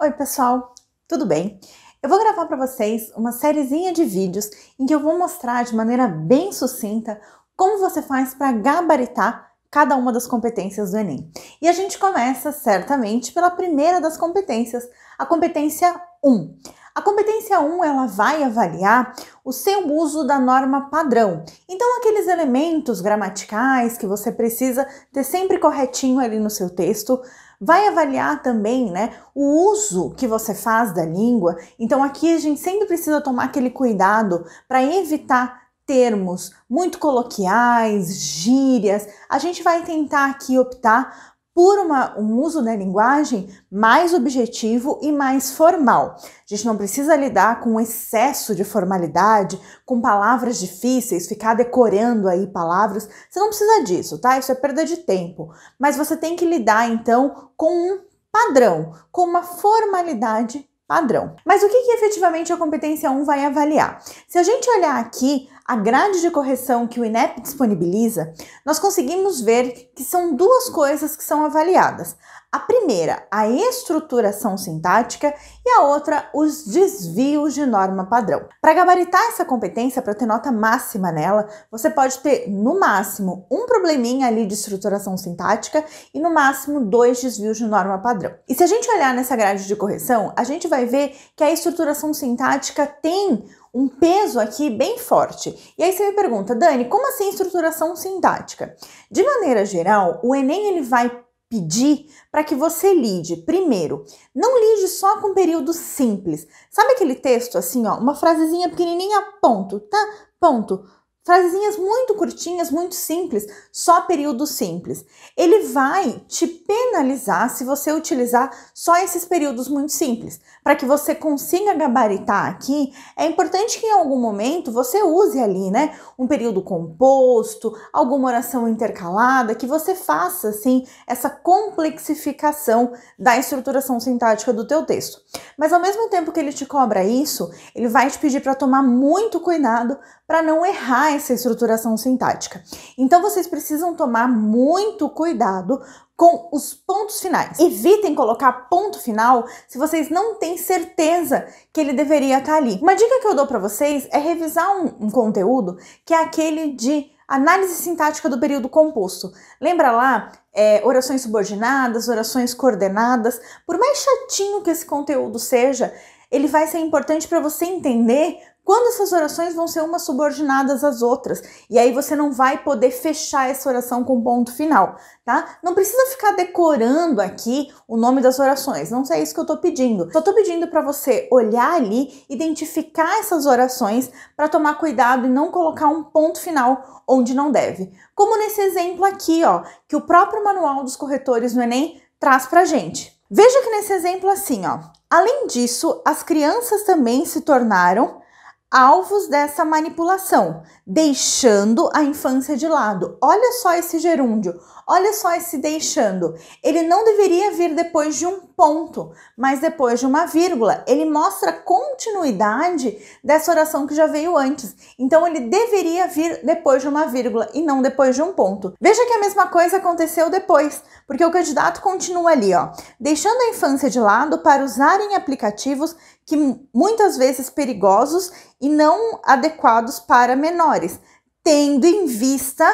Oi, pessoal, tudo bem? Eu vou gravar para vocês uma sériezinha de vídeos em que eu vou mostrar de maneira bem sucinta como você faz para gabaritar cada uma das competências do Enem. E a gente começa certamente pela primeira das competências, a competência 1. A competência 1 ela vai avaliar o seu uso da norma padrão. Então, aqueles elementos gramaticais que você precisa ter sempre corretinho ali no seu texto. Vai avaliar também né, o uso que você faz da língua. Então, aqui a gente sempre precisa tomar aquele cuidado para evitar termos muito coloquiais, gírias. A gente vai tentar aqui optar por uma, um uso da linguagem mais objetivo e mais formal. A gente não precisa lidar com um excesso de formalidade, com palavras difíceis, ficar decorando aí palavras. Você não precisa disso, tá? Isso é perda de tempo. Mas você tem que lidar então com um padrão, com uma formalidade padrão. Mas o que, que efetivamente a competência 1 vai avaliar? Se a gente olhar aqui a grade de correção que o INEP disponibiliza, nós conseguimos ver que são duas coisas que são avaliadas. A primeira, a estruturação sintática e a outra, os desvios de norma padrão. Para gabaritar essa competência, para ter nota máxima nela, você pode ter no máximo um probleminha ali de estruturação sintática e no máximo dois desvios de norma padrão. E se a gente olhar nessa grade de correção, a gente vai ver que a estruturação sintática tem um peso aqui bem forte. E aí você me pergunta, Dani, como assim estruturação sintática? De maneira geral, o Enem ele vai pedir para que você lide. Primeiro, não lide só com períodos simples. Sabe aquele texto assim, ó, uma frasezinha pequenininha, ponto, tá? Ponto frasezinhas muito curtinhas, muito simples, só períodos simples. Ele vai te penalizar se você utilizar só esses períodos muito simples. Para que você consiga gabaritar aqui, é importante que em algum momento você use ali, né, um período composto, alguma oração intercalada, que você faça assim essa complexificação da estruturação sintática do teu texto. Mas ao mesmo tempo que ele te cobra isso, ele vai te pedir para tomar muito cuidado para não errar essa estruturação sintática. Então vocês precisam tomar muito cuidado com os pontos finais. Evitem colocar ponto final se vocês não têm certeza que ele deveria estar ali. Uma dica que eu dou para vocês é revisar um, um conteúdo que é aquele de análise sintática do período composto. Lembra lá é, orações subordinadas, orações coordenadas? Por mais chatinho que esse conteúdo seja, ele vai ser importante para você entender quando essas orações vão ser umas subordinadas às outras. E aí você não vai poder fechar essa oração com ponto final, tá? Não precisa ficar decorando aqui o nome das orações, não é isso que eu tô pedindo. Só tô pedindo para você olhar ali, identificar essas orações para tomar cuidado e não colocar um ponto final onde não deve. Como nesse exemplo aqui, ó, que o próprio manual dos corretores no ENEM traz pra gente. Veja que nesse exemplo assim, ó, além disso, as crianças também se tornaram alvos dessa manipulação, deixando a infância de lado. Olha só esse gerúndio. Olha só esse deixando. Ele não deveria vir depois de um ponto, mas depois de uma vírgula. Ele mostra continuidade dessa oração que já veio antes. Então ele deveria vir depois de uma vírgula e não depois de um ponto. Veja que a mesma coisa aconteceu depois, porque o candidato continua ali, ó, deixando a infância de lado para usar em aplicativos que muitas vezes perigosos e não adequados para menores, tendo em vista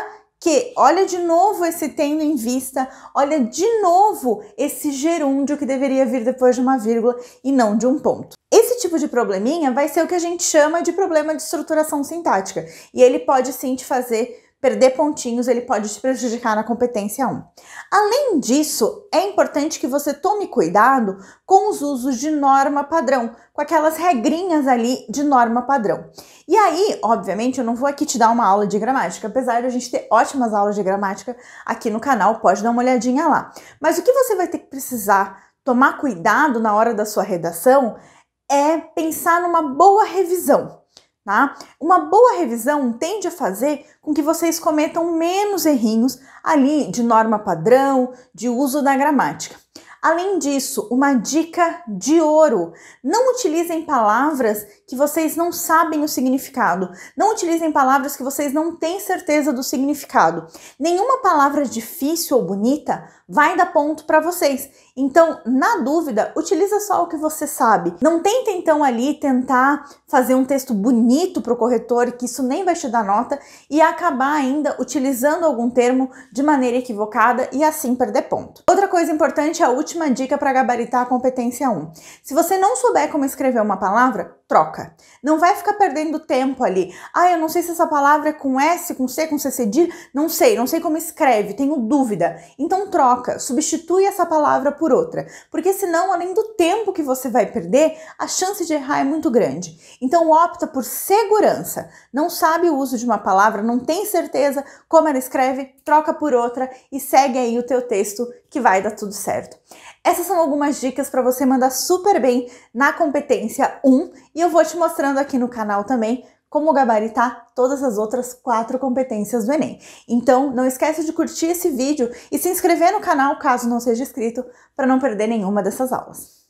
que olha de novo esse tendo em vista, olha de novo esse gerúndio que deveria vir depois de uma vírgula e não de um ponto. Esse tipo de probleminha vai ser o que a gente chama de problema de estruturação sintática, e ele pode sim te fazer perder pontinhos, ele pode te prejudicar na competência 1. Além disso, é importante que você tome cuidado com os usos de norma padrão, com aquelas regrinhas ali de norma padrão. E aí, obviamente, eu não vou aqui te dar uma aula de gramática, apesar de a gente ter ótimas aulas de gramática aqui no canal, pode dar uma olhadinha lá. Mas o que você vai ter que precisar tomar cuidado na hora da sua redação é pensar numa boa revisão. Tá? Uma boa revisão tende a fazer com que vocês cometam menos errinhos ali de norma padrão, de uso da gramática. Além disso, uma dica de ouro: não utilizem palavras que vocês não sabem o significado. Não utilizem palavras que vocês não têm certeza do significado. Nenhuma palavra difícil ou bonita vai dar ponto para vocês. Então, na dúvida, utiliza só o que você sabe. Não tenta então ali tentar fazer um texto bonito para o corretor, que isso nem vai te dar nota, e acabar ainda utilizando algum termo de maneira equivocada e assim perder ponto. Outra coisa importante é a última última dica para gabaritar a competência 1. Se você não souber como escrever uma palavra, troca. Não vai ficar perdendo tempo ali. Ah, eu não sei se essa palavra é com S, com C, com C D. não sei, não sei como escreve, tenho dúvida. Então troca, substitui essa palavra por outra, porque senão, além do tempo que você vai perder, a chance de errar é muito grande. Então opta por segurança. Não sabe o uso de uma palavra, não tem certeza como ela escreve, troca por outra e segue aí o teu texto que vai dar tudo certo. Essas são algumas dicas para você mandar super bem na competência 1 e eu vou te mostrando aqui no canal também como gabaritar todas as outras quatro competências do Enem. Então, não esquece de curtir esse vídeo e se inscrever no canal caso não seja inscrito para não perder nenhuma dessas aulas.